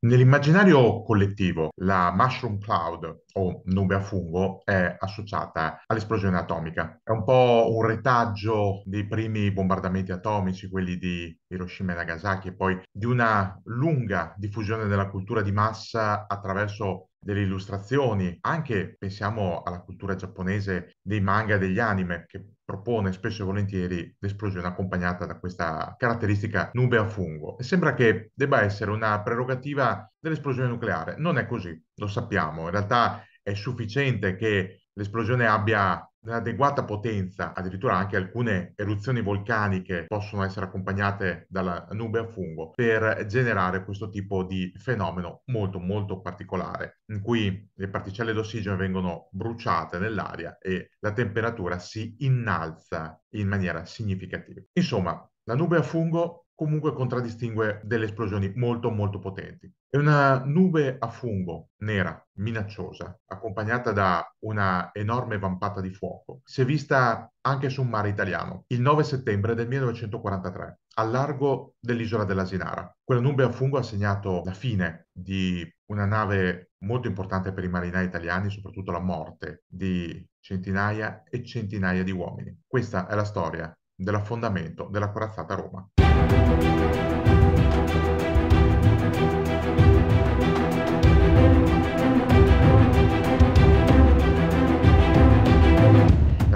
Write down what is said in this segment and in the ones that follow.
Nell'immaginario collettivo, la mushroom cloud o nube a fungo è associata all'esplosione atomica. È un po' un retaggio dei primi bombardamenti atomici, quelli di Hiroshima e Nagasaki, e poi di una lunga diffusione della cultura di massa attraverso delle illustrazioni, anche pensiamo alla cultura giapponese dei manga e degli anime, che propone spesso e volentieri l'esplosione accompagnata da questa caratteristica nube a fungo. sembra che debba essere una prerogativa dell'esplosione nucleare. Non è così, lo sappiamo. In realtà è sufficiente che l'esplosione abbia un'adeguata potenza, addirittura anche alcune eruzioni vulcaniche possono essere accompagnate dalla nube a fungo per generare questo tipo di fenomeno molto molto particolare in cui le particelle d'ossigeno vengono bruciate nell'aria e la temperatura si innalza in maniera significativa. Insomma, la nube a fungo comunque contraddistingue delle esplosioni molto molto potenti. È una nube a fungo nera, minacciosa, accompagnata da una enorme vampata di fuoco. Si è vista anche su un mare italiano il 9 settembre del 1943, a largo dell'isola dell'Asinara. Quella nube a fungo ha segnato la fine di una nave molto importante per i marinai italiani, soprattutto la morte di centinaia e centinaia di uomini. Questa è la storia dell'affondamento della corazzata Roma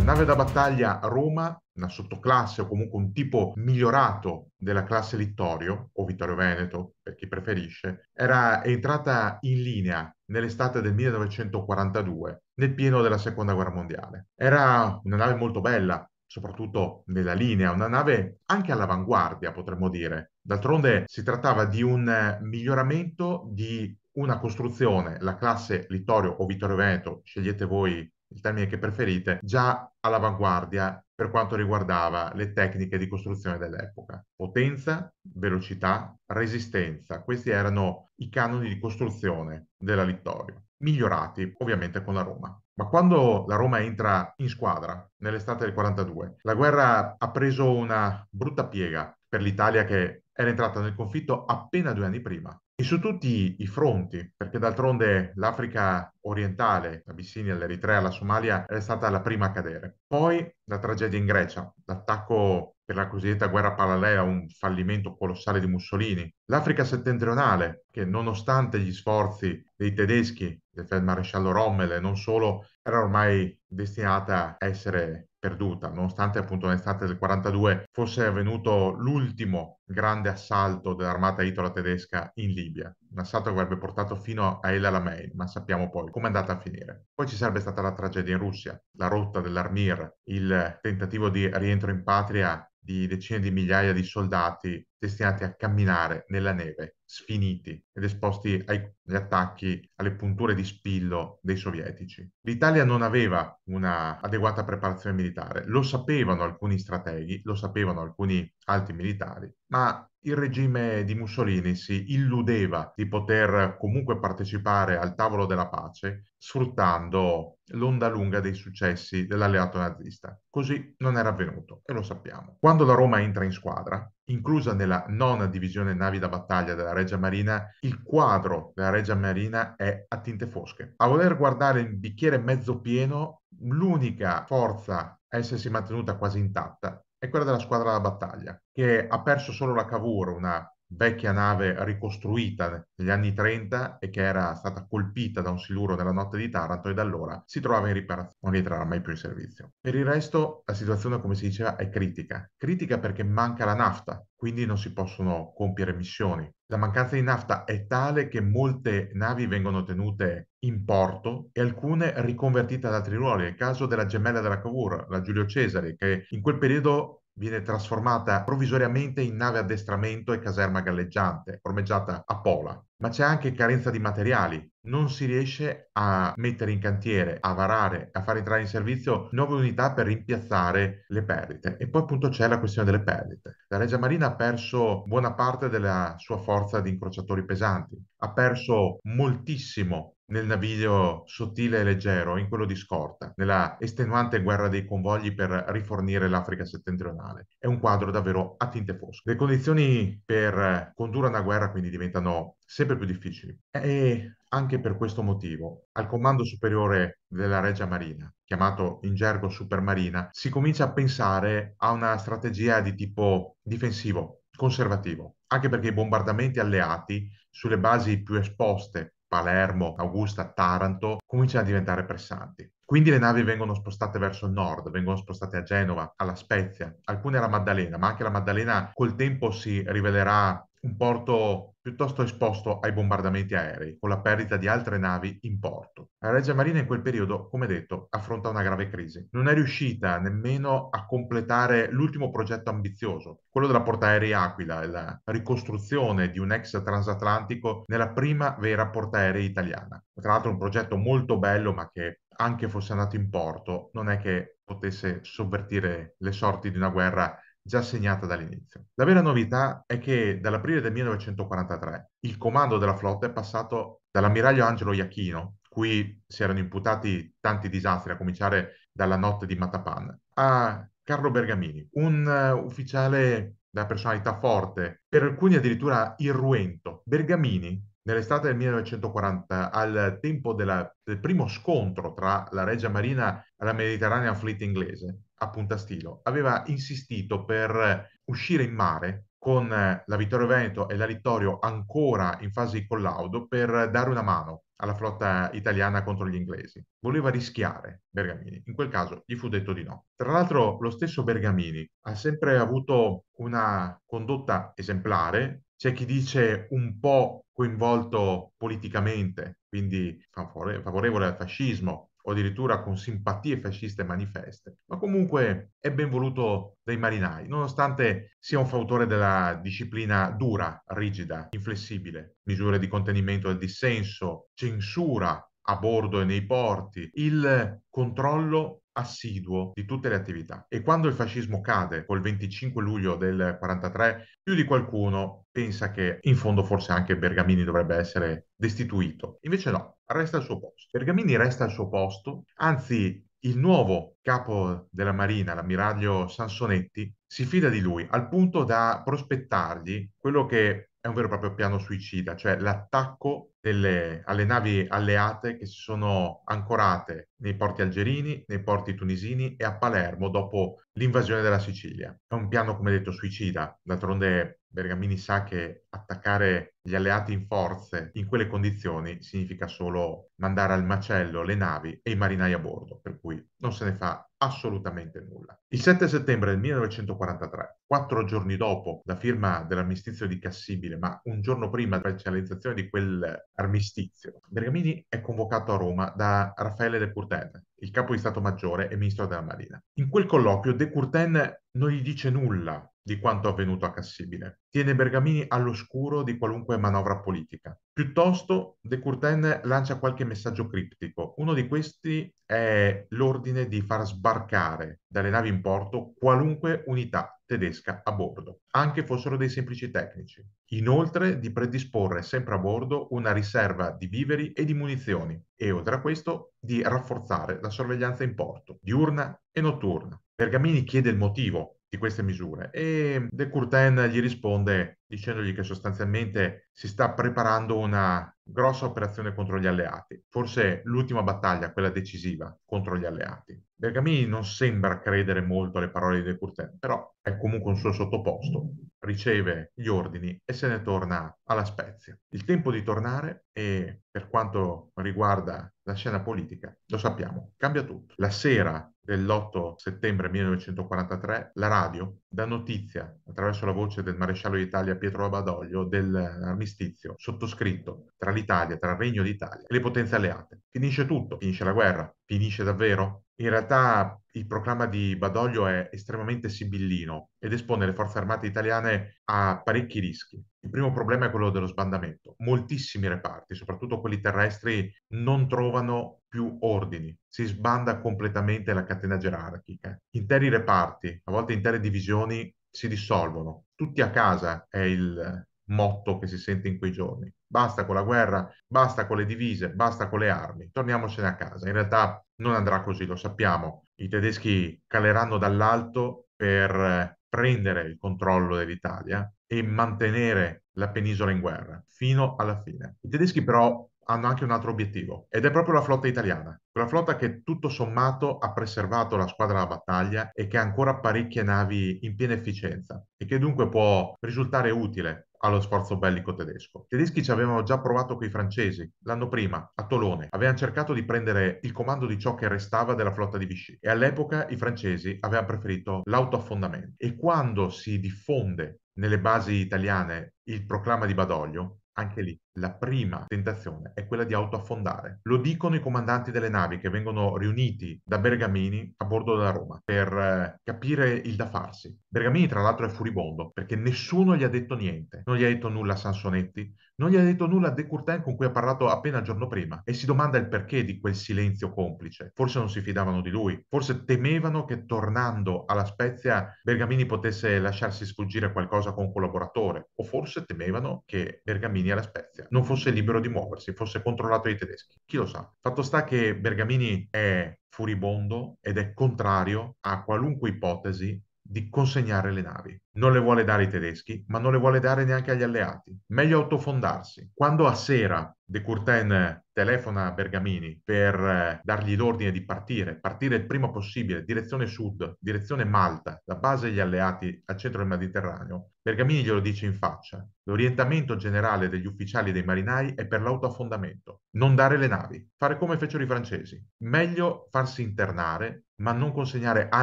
nave da battaglia Roma, una sottoclasse o comunque un tipo migliorato della classe Littorio o Vittorio Veneto, per chi preferisce, era entrata in linea nell'estate del 1942, nel pieno della Seconda Guerra Mondiale. Era una nave molto bella, soprattutto nella linea, una nave anche all'avanguardia, potremmo dire. D'altronde si trattava di un eh, miglioramento di una costruzione, la classe Littorio o Vittorio Veneto, scegliete voi il termine che preferite, già all'avanguardia per quanto riguardava le tecniche di costruzione dell'epoca. Potenza, velocità, resistenza, questi erano i canoni di costruzione della Littorio, migliorati ovviamente con la Roma. Ma quando la Roma entra in squadra nell'estate del 42, la guerra ha preso una brutta piega per l'Italia che era entrata nel conflitto appena due anni prima e su tutti i fronti, perché d'altronde l'Africa orientale, l'Abissinia, l'Eritrea, la Somalia, è stata la prima a cadere. Poi la tragedia in Grecia, l'attacco per la cosiddetta guerra parallela, un fallimento colossale di Mussolini. L'Africa settentrionale, che nonostante gli sforzi dei tedeschi, del feldmaresciallo Rommel e non solo, era ormai destinata a essere perduta, nonostante appunto nell'estate del 42 fosse avvenuto l'ultimo grande assalto dell'armata italo-tedesca in Libia, un assalto che avrebbe portato fino a El Alamein, ma sappiamo poi come è andata a finire. Poi ci sarebbe stata la tragedia in Russia, la rotta dell'Armir, il tentativo di rientro in patria di decine di migliaia di soldati destinati a camminare nella neve, sfiniti ed esposti agli attacchi, alle punture di spillo dei sovietici. L'Italia non aveva una adeguata preparazione militare, lo sapevano alcuni strateghi, lo sapevano alcuni alti militari, ma il regime di Mussolini si illudeva di poter comunque partecipare al tavolo della pace sfruttando l'onda lunga dei successi dell'alleato nazista. Così non era avvenuto e lo sappiamo. Quando la Roma entra in squadra, inclusa nella nona divisione navi da battaglia della Regia Marina, il quadro della Regia Marina è a tinte fosche. A voler guardare il bicchiere mezzo pieno, l'unica forza a essersi mantenuta quasi intatta è quella della squadra da battaglia, che ha perso solo la Cavour, una vecchia nave ricostruita negli anni 30 e che era stata colpita da un siluro nella notte di Taranto e da allora si trovava in riparazione, non rientrerà mai più in servizio. Per il resto la situazione, come si diceva, è critica. Critica perché manca la nafta, quindi non si possono compiere missioni. La mancanza di nafta è tale che molte navi vengono tenute in porto e alcune riconvertite ad altri ruoli. È il caso della gemella della Cavour, la Giulio Cesare, che in quel periodo viene trasformata provvisoriamente in nave addestramento e caserma galleggiante, ormeggiata a Pola ma c'è anche carenza di materiali. Non si riesce a mettere in cantiere, a varare, a far entrare in servizio nuove unità per rimpiazzare le perdite. E poi appunto c'è la questione delle perdite. La Regia Marina ha perso buona parte della sua forza di incrociatori pesanti, ha perso moltissimo nel naviglio sottile e leggero, in quello di scorta, nella estenuante guerra dei convogli per rifornire l'Africa settentrionale. È un quadro davvero a tinte fosche. Le condizioni per condurre una guerra quindi diventano sempre più difficili. E anche per questo motivo al Comando Superiore della Regia Marina, chiamato in gergo Supermarina, si comincia a pensare a una strategia di tipo difensivo, conservativo, anche perché i bombardamenti alleati sulle basi più esposte, Palermo, Augusta, Taranto, cominciano a diventare pressanti. Quindi le navi vengono spostate verso il nord, vengono spostate a Genova, alla Spezia, alcune alla Maddalena, ma anche la Maddalena col tempo si rivelerà un porto piuttosto esposto ai bombardamenti aerei, con la perdita di altre navi in porto. La Regia Marina in quel periodo, come detto, affronta una grave crisi. Non è riuscita nemmeno a completare l'ultimo progetto ambizioso, quello della portaerei Aquila, la ricostruzione di un ex transatlantico nella prima vera portaerei italiana. Tra l'altro un progetto molto bello, ma che anche fosse andato in porto, non è che potesse sovvertire le sorti di una guerra già segnata dall'inizio. La vera novità è che dall'aprile del 1943 il comando della flotta è passato dall'ammiraglio Angelo Iacchino, cui si erano imputati tanti disastri, a cominciare dalla notte di Matapan, a Carlo Bergamini, un uh, ufficiale da personalità forte, per alcuni addirittura irruento. Bergamini nell'estate del 1940, al tempo della, del primo scontro tra la Regia Marina e la Mediterranean Fleet inglese, a punta stilo, aveva insistito per uscire in mare con la Vittorio Veneto e la Littorio ancora in fase di collaudo per dare una mano alla flotta italiana contro gli inglesi. Voleva rischiare Bergamini, in quel caso gli fu detto di no. Tra l'altro lo stesso Bergamini ha sempre avuto una condotta esemplare, c'è chi dice un po' coinvolto politicamente, quindi favore- favorevole al fascismo, o addirittura con simpatie fasciste manifeste, ma comunque è ben voluto dai marinai, nonostante sia un fautore della disciplina dura, rigida, inflessibile, misure di contenimento del dissenso, censura a bordo e nei porti, il controllo assiduo di tutte le attività. E quando il fascismo cade col 25 luglio del 43, più di qualcuno pensa che in fondo forse anche Bergamini dovrebbe essere destituito. Invece no, resta al suo posto. Bergamini resta al suo posto, anzi il nuovo capo della Marina, l'ammiraglio Sansonetti, si fida di lui al punto da prospettargli quello che è un vero e proprio piano suicida, cioè l'attacco delle, alle navi alleate che si sono ancorate nei porti algerini, nei porti tunisini e a Palermo dopo l'invasione della Sicilia. È un piano, come detto, suicida. D'altronde Bergamini sa che attaccare gli alleati in forze in quelle condizioni significa solo mandare al macello le navi e i marinai a bordo, per cui non se ne fa assolutamente nulla. Il 7 settembre del 1943, quattro giorni dopo la firma dell'armistizio di Cassibile, ma un giorno prima della realizzazione di quell'armistizio, Bergamini è convocato a Roma da Raffaele De Curten, il capo di Stato Maggiore e ministro della Marina. In quel colloquio De Curten non gli dice nulla di quanto avvenuto a Cassibile. Tiene Bergamini all'oscuro di qualunque manovra politica. Piuttosto, De Courten lancia qualche messaggio criptico. Uno di questi è l'ordine di far sbarcare dalle navi in porto qualunque unità tedesca a bordo, anche fossero dei semplici tecnici. Inoltre di predisporre sempre a bordo una riserva di viveri e di munizioni e oltre a questo di rafforzare la sorveglianza in porto, diurna e notturna. Bergamini chiede il motivo di queste misure. E De Courtin gli risponde dicendogli che sostanzialmente si sta preparando una grossa operazione contro gli alleati, forse l'ultima battaglia, quella decisiva contro gli alleati. Bergamini non sembra credere molto alle parole di De Curtin, però è comunque un suo sottoposto, riceve gli ordini e se ne torna alla Spezia. Il tempo di tornare e per quanto riguarda la scena politica, lo sappiamo, cambia tutto. La sera dell'8 settembre 1943 la radio dà notizia attraverso la voce del maresciallo d'Italia Pietro Abadoglio dell'armistizio sottoscritto tra l'Italia, tra il Regno d'Italia e le potenze alleate. Finisce tutto, finisce la guerra, finisce davvero? In realtà il proclama di Badoglio è estremamente sibillino ed espone le forze armate italiane a parecchi rischi. Il primo problema è quello dello sbandamento. Moltissimi reparti, soprattutto quelli terrestri, non trovano più ordini. Si sbanda completamente la catena gerarchica. Interi reparti, a volte intere divisioni, si dissolvono. Tutti a casa è il motto che si sente in quei giorni basta con la guerra, basta con le divise, basta con le armi, torniamocene a casa. In realtà non andrà così, lo sappiamo. I tedeschi caleranno dall'alto per eh, prendere il controllo dell'Italia e mantenere la penisola in guerra fino alla fine. I tedeschi però hanno anche un altro obiettivo ed è proprio la flotta italiana, quella flotta che tutto sommato ha preservato la squadra alla battaglia e che ha ancora parecchie navi in piena efficienza e che dunque può risultare utile allo sforzo bellico tedesco. I tedeschi ci avevano già provato coi francesi l'anno prima a Tolone, avevano cercato di prendere il comando di ciò che restava della flotta di Vichy e all'epoca i francesi avevano preferito l'autoaffondamento. E quando si diffonde nelle basi italiane il proclama di Badoglio, anche lì la prima tentazione è quella di autoaffondare. Lo dicono i comandanti delle navi che vengono riuniti da Bergamini a bordo della Roma per eh, capire il da farsi. Bergamini, tra l'altro, è furibondo perché nessuno gli ha detto niente. Non gli ha detto nulla a Sansonetti, non gli ha detto nulla a De Courtin con cui ha parlato appena il giorno prima e si domanda il perché di quel silenzio complice. Forse non si fidavano di lui, forse temevano che tornando alla Spezia Bergamini potesse lasciarsi sfuggire qualcosa con un collaboratore o forse temevano che Bergamini alla Spezia Venezia non fosse libero di muoversi, fosse controllato dai tedeschi. Chi lo sa? Fatto sta che Bergamini è furibondo ed è contrario a qualunque ipotesi di consegnare le navi non le vuole dare ai tedeschi, ma non le vuole dare neanche agli alleati. Meglio autofondarsi. Quando a sera De Courtin eh, telefona a Bergamini per eh, dargli l'ordine di partire, partire il prima possibile, direzione sud, direzione Malta, la base degli alleati al centro del Mediterraneo, Bergamini glielo dice in faccia. L'orientamento generale degli ufficiali e dei marinai è per l'autoaffondamento, non dare le navi, fare come fecero i francesi. Meglio farsi internare, ma non consegnare a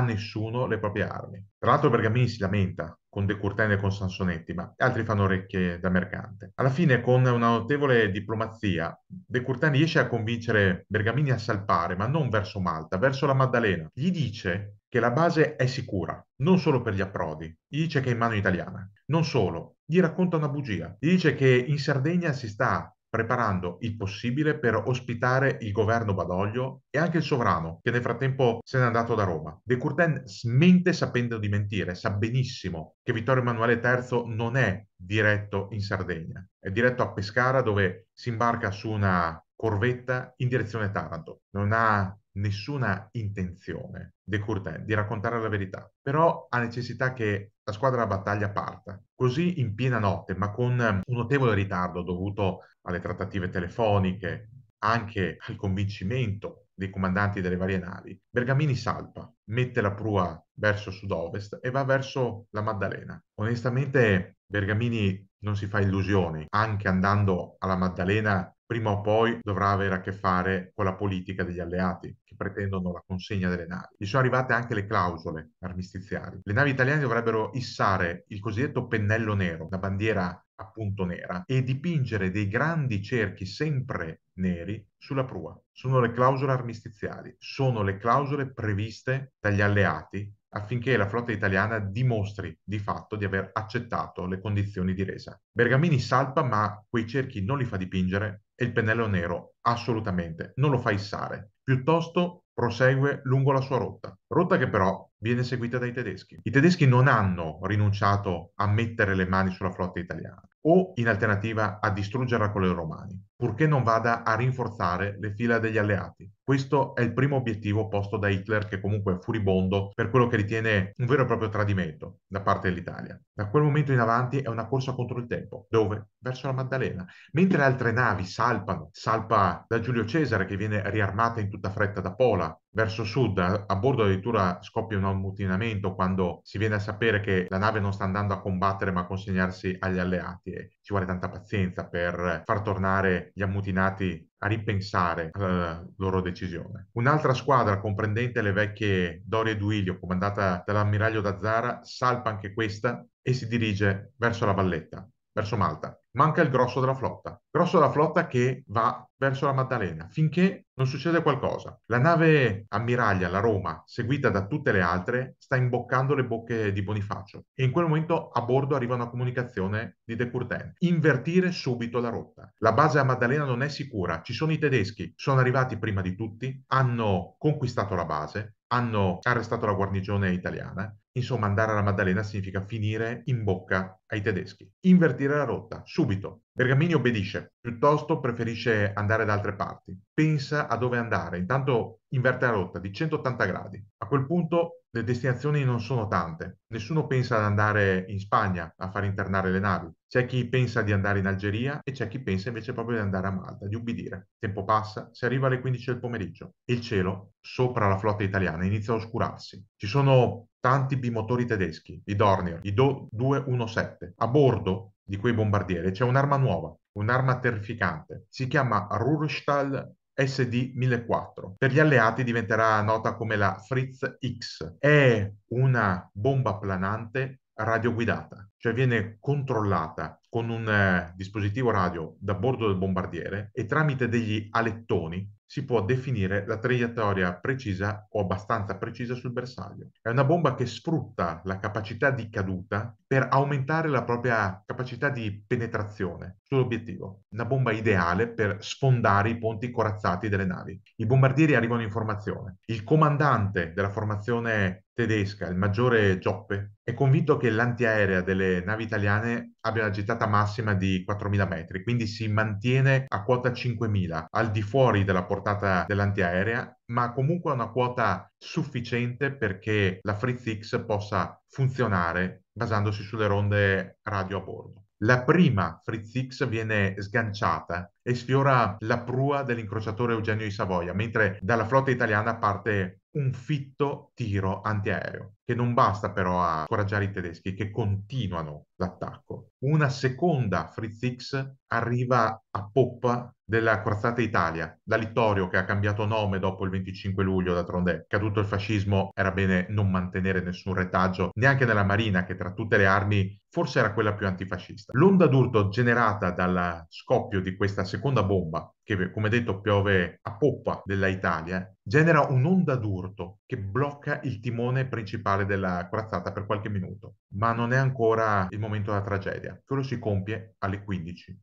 nessuno le proprie armi. Tra l'altro Bergamini si lamenta con De Curtain e con Sansonetti, ma altri fanno orecchie da mercante. Alla fine, con una notevole diplomazia, De Curtain riesce a convincere Bergamini a salpare, ma non verso Malta, verso la Maddalena. Gli dice che la base è sicura, non solo per gli approdi, gli dice che è in mano italiana. Non solo, gli racconta una bugia, gli dice che in Sardegna si sta preparando il possibile per ospitare il governo Badoglio e anche il sovrano, che nel frattempo se n'è andato da Roma. De Courten smente sapendo di mentire, sa benissimo che Vittorio Emanuele III non è diretto in Sardegna, è diretto a Pescara dove si imbarca su una corvetta in direzione Taranto. Non ha nessuna intenzione De Courtin di raccontare la verità, però ha necessità che la squadra della battaglia parta. Così in piena notte, ma con un notevole ritardo dovuto alle trattative telefoniche, anche al convincimento dei comandanti delle varie navi, Bergamini salpa, mette la prua verso sud-ovest e va verso la Maddalena. Onestamente Bergamini non si fa illusioni, anche andando alla Maddalena prima o poi dovrà avere a che fare con la politica degli alleati che pretendono la consegna delle navi. Gli sono arrivate anche le clausole armistiziali. Le navi italiane dovrebbero issare il cosiddetto pennello nero, la bandiera appunto nera, e dipingere dei grandi cerchi sempre neri sulla prua. Sono le clausole armistiziali, sono le clausole previste dagli alleati affinché la flotta italiana dimostri di fatto di aver accettato le condizioni di resa. Bergamini salpa, ma quei cerchi non li fa dipingere e il pennello nero assolutamente non lo fa issare. Piuttosto prosegue lungo la sua rotta, rotta che però viene seguita dai tedeschi. I tedeschi non hanno rinunciato a mettere le mani sulla flotta italiana o in alternativa a distruggerla con le romani, purché non vada a rinforzare le fila degli alleati. Questo è il primo obiettivo posto da Hitler, che comunque è furibondo per quello che ritiene un vero e proprio tradimento da parte dell'Italia. Da quel momento in avanti è una corsa contro il tempo, dove? Verso la Maddalena. Mentre altre navi salpano, salpa da Giulio Cesare che viene riarmata in tutta fretta da Pola, verso sud, a, bordo addirittura scoppia un ammutinamento quando si viene a sapere che la nave non sta andando a combattere ma a consegnarsi agli alleati e ci vuole tanta pazienza per far tornare gli ammutinati a ripensare la eh, loro decisione. Un'altra squadra comprendente le vecchie Dorie Duilio, comandata dall'ammiraglio Dazzara, salpa anche questa e si dirige verso la valletta, verso Malta manca il grosso della flotta. Grosso della flotta che va verso la Maddalena finché non succede qualcosa. La nave ammiraglia, la Roma, seguita da tutte le altre, sta imboccando le bocche di Bonifacio e in quel momento a bordo arriva una comunicazione di De Courtin. Invertire subito la rotta. La base a Maddalena non è sicura, ci sono i tedeschi, sono arrivati prima di tutti, hanno conquistato la base, hanno arrestato la guarnigione italiana Insomma, andare alla Maddalena significa finire in bocca ai tedeschi. Invertire la rotta, subito. Bergamini obbedisce, piuttosto preferisce andare da altre parti. Pensa a dove andare, intanto inverte la rotta di 180 gradi. A quel punto le destinazioni non sono tante. Nessuno pensa ad andare in Spagna a far internare le navi. C'è chi pensa di andare in Algeria e c'è chi pensa invece proprio di andare a Malta, di ubbidire. tempo passa, si arriva alle 15 del pomeriggio e il cielo, sopra la flotta italiana, inizia a oscurarsi. Ci sono tanti bimotori tedeschi, i Dornier, i Do 217. A bordo di quei bombardieri c'è un'arma nuova, un'arma terrificante. Si chiama Ruhrstahl SD-1004. Per gli alleati diventerà nota come la Fritz X. È una bomba planante radioguidata, cioè viene controllata con un eh, dispositivo radio da bordo del bombardiere e tramite degli alettoni si può definire la traiettoria precisa o abbastanza precisa sul bersaglio. È una bomba che sfrutta la capacità di caduta per aumentare la propria capacità di penetrazione sull'obiettivo. Una bomba ideale per sfondare i ponti corazzati delle navi. I bombardieri arrivano in formazione. Il comandante della formazione tedesca, il maggiore Gioppe, è convinto che l'antiaerea delle navi italiane abbia una gittata massima di 4.000 metri, quindi si mantiene a quota 5.000, al di fuori della portata dell'antiaerea, ma comunque a una quota sufficiente perché la Fritz X possa funzionare basandosi sulle onde radio a bordo. La prima Fritz X viene sganciata e sfiora la prua dell'incrociatore Eugenio di Savoia, mentre dalla flotta italiana parte un fitto tiro antiaereo che non basta però a scoraggiare i tedeschi che continuano l'attacco. Una seconda Fritz X arriva a poppa della corazzata Italia, da Littorio che ha cambiato nome dopo il 25 luglio, d'altronde caduto il fascismo era bene non mantenere nessun retaggio, neanche nella marina che tra tutte le armi forse era quella più antifascista. L'onda d'urto generata dal scoppio di questa seconda bomba, che come detto piove a poppa della Italia, genera un'onda d'urto che blocca il timone principale centrale della corazzata per qualche minuto, ma non è ancora il momento della tragedia, solo si compie alle 15.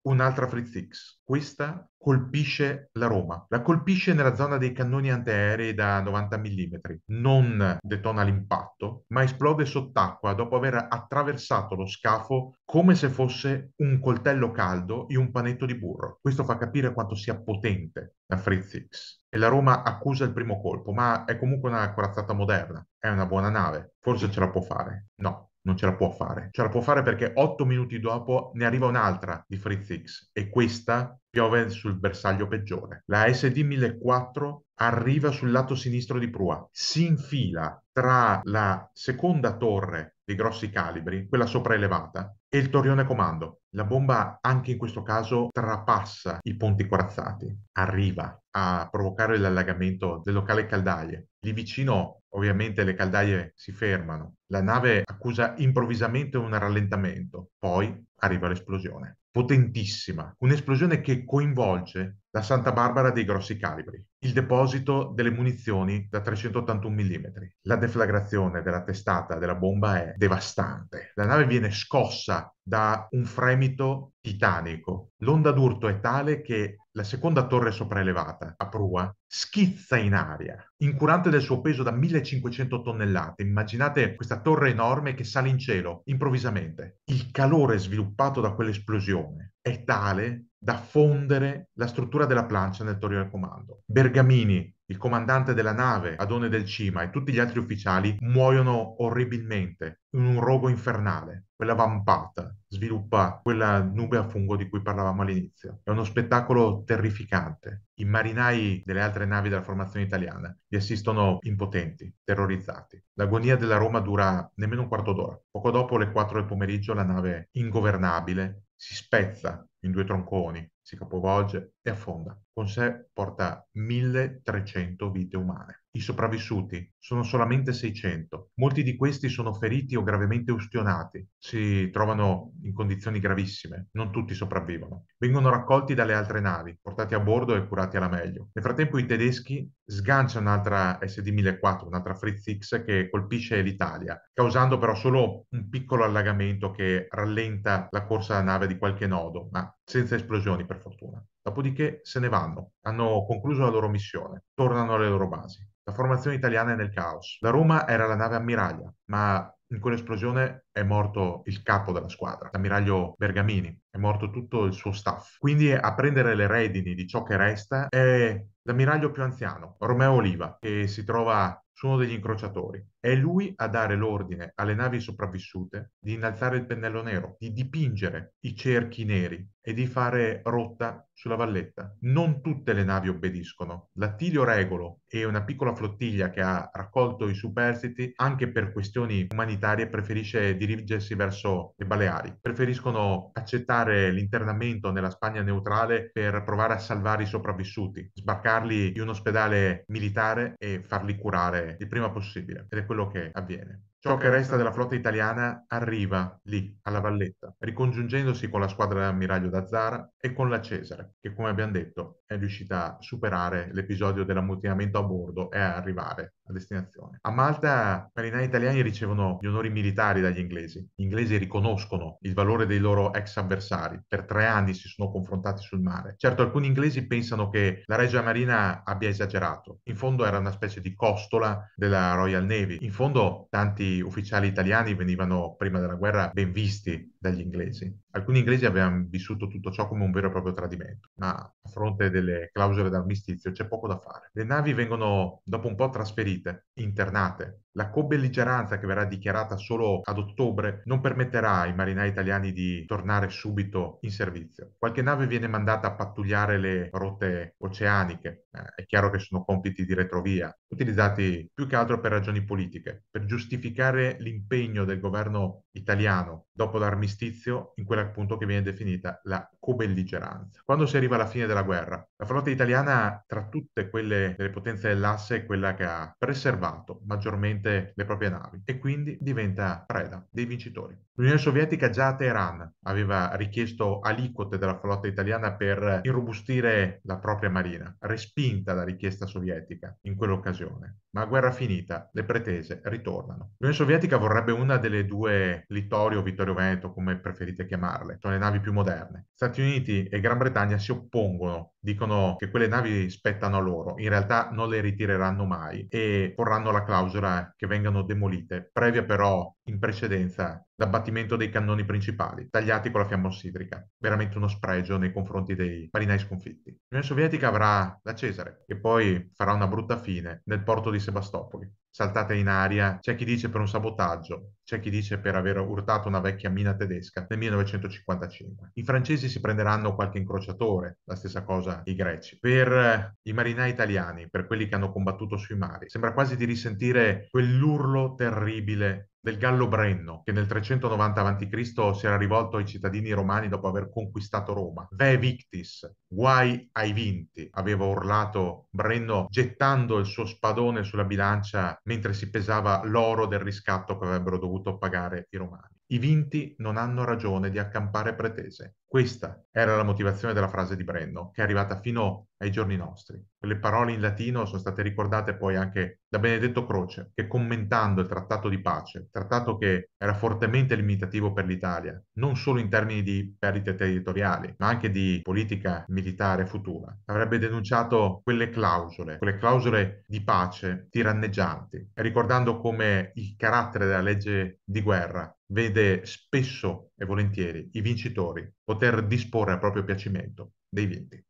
Un'altra Fritz X. questa colpisce la Roma, la colpisce nella zona dei cannoni antiaerei da 90 mm, non detona l'impatto, ma esplode sott'acqua dopo aver attraversato lo scafo come se fosse un coltello caldo e un panetto di burro. Questo fa capire quanto sia potente la Fritz X. E la Roma accusa il primo colpo, ma è comunque una corazzata moderna, è una buona nave, forse ce la può fare. No, non ce la può fare. Ce la può fare perché otto minuti dopo ne arriva un'altra di Fritzix e questa piove sul bersaglio peggiore. La SD 1004 arriva sul lato sinistro di Prua, si infila tra la seconda torre di grossi calibri, quella sopraelevata, e il torrione comando. La bomba anche in questo caso trapassa i ponti corazzati, arriva a provocare l'allagamento del locale caldaie. Lì vicino ovviamente le caldaie si fermano, la nave accusa improvvisamente un rallentamento, poi arriva l'esplosione. Potentissima, un'esplosione che coinvolge la Santa Barbara dei grossi calibri il deposito delle munizioni da 381 mm. La deflagrazione della testata della bomba è devastante. La nave viene scossa da un fremito titanico. L'onda d'urto è tale che la seconda torre sopraelevata, a prua, schizza in aria, incurante del suo peso da 1500 tonnellate. Immaginate questa torre enorme che sale in cielo improvvisamente. Il calore sviluppato da quell'esplosione è tale da fondere la struttura della plancia nel torrione del comando. Bergamini, il comandante della nave, Adone del Cima e tutti gli altri ufficiali muoiono orribilmente in un rogo infernale. Quella vampata sviluppa quella nube a fungo di cui parlavamo all'inizio. È uno spettacolo terrificante. I marinai delle altre navi della formazione italiana li assistono impotenti, terrorizzati. L'agonia della Roma dura nemmeno un quarto d'ora. Poco dopo le 4 del pomeriggio la nave ingovernabile si spezza in due tronconi, si capovolge e affonda. Con sé porta 1300 vite umane. I sopravvissuti sono solamente 600. Molti di questi sono feriti o gravemente ustionati. Si trovano in condizioni gravissime. Non tutti sopravvivono. Vengono raccolti dalle altre navi, portati a bordo e curati alla meglio. Nel frattempo i tedeschi sganciano un'altra SD-1004, un'altra Fritz X che colpisce l'Italia, causando però solo un piccolo allagamento che rallenta la corsa della nave di qualche nodo, ma senza esplosioni per fortuna. Dopodiché se ne vanno, hanno concluso la loro missione, tornano alle loro basi. La formazione italiana è nel caos. La Roma era la nave ammiraglia, ma in quell'esplosione è morto il capo della squadra, l'ammiraglio Bergamini, è morto tutto il suo staff. Quindi a prendere le redini di ciò che resta è l'ammiraglio più anziano, Romeo Oliva, che si trova su uno degli incrociatori. È lui a dare l'ordine alle navi sopravvissute di innalzare il pennello nero, di dipingere i cerchi neri e di fare rotta sulla valletta. Non tutte le navi obbediscono. L'Attilio Regolo e una piccola flottiglia che ha raccolto i superstiti anche per questioni umanitarie preferisce dirigersi verso le Baleari. Preferiscono accettare l'internamento nella Spagna neutrale per provare a salvare i sopravvissuti, sbarcarli in un ospedale militare e farli curare il prima possibile. Ed è quello che avviene. Ciò che resta della flotta italiana arriva lì, alla Valletta, ricongiungendosi con la squadra dell'ammiraglio Dazzara e con la Cesare, che come abbiamo detto è riuscita a superare l'episodio dell'ammutinamento a bordo e a arrivare a destinazione. A Malta i marinai italiani ricevono gli onori militari dagli inglesi. Gli inglesi riconoscono il valore dei loro ex avversari. Per tre anni si sono confrontati sul mare. Certo, alcuni inglesi pensano che la Regia Marina abbia esagerato. In fondo era una specie di costola della Royal Navy. In fondo tanti ufficiali italiani venivano prima della guerra ben visti dagli inglesi. Alcuni inglesi avevano vissuto tutto ciò come un vero e proprio tradimento, ma a fronte delle clausole d'armistizio c'è poco da fare. Le navi vengono dopo un po' trasferite, internate la cobelligeranza che verrà dichiarata solo ad ottobre non permetterà ai marinai italiani di tornare subito in servizio. Qualche nave viene mandata a pattugliare le rotte oceaniche. Eh, è chiaro che sono compiti di retrovia, utilizzati più che altro per ragioni politiche, per giustificare l'impegno del governo italiano dopo l'armistizio in quella appunto che viene definita la cobelligeranza. Quando si arriva alla fine della guerra, la flotta italiana tra tutte quelle delle potenze dell'asse è quella che ha preservato maggiormente rapidamente le proprie navi e quindi diventa preda dei vincitori. L'Unione Sovietica già a Teheran aveva richiesto aliquote della flotta italiana per irrobustire la propria marina, respinta la richiesta sovietica in quell'occasione. Ma a guerra finita le pretese ritornano. L'Unione Sovietica vorrebbe una delle due Littorio o Vittorio Veneto, come preferite chiamarle, sono le navi più moderne. Stati Uniti e Gran Bretagna si oppongono, dicono che quelle navi spettano a loro, in realtà non le ritireranno mai e porranno la clausola che vengano demolite, previa però in precedenza l'abbattimento dei cannoni principali, tagliati con la fiamma ossidrica. Veramente uno spregio nei confronti dei marinai sconfitti. L'Unione Sovietica avrà la Cesare che poi farà una brutta fine nel porto di Sebastopoli saltate in aria, c'è chi dice per un sabotaggio, c'è chi dice per aver urtato una vecchia mina tedesca nel 1955. I francesi si prenderanno qualche incrociatore, la stessa cosa i greci. Per eh, i marinai italiani, per quelli che hanno combattuto sui mari, sembra quasi di risentire quell'urlo terribile del Gallo Brenno, che nel 390 a.C. si era rivolto ai cittadini romani dopo aver conquistato Roma. Ve victis, guai ai vinti, aveva urlato Brenno gettando il suo spadone sulla bilancia mentre si pesava l'oro del riscatto che avrebbero dovuto pagare i romani. I vinti non hanno ragione di accampare pretese. Questa era la motivazione della frase di Brenno, che è arrivata fino ai giorni nostri. Quelle parole in latino sono state ricordate poi anche da Benedetto Croce, che commentando il trattato di pace, trattato che era fortemente limitativo per l'Italia, non solo in termini di perdite territoriali, ma anche di politica militare futura, avrebbe denunciato quelle clausole, quelle clausole di pace tiranneggianti, ricordando come il carattere della legge di guerra vede spesso e volentieri i vincitori poter disporre a proprio piacimento dei vinti.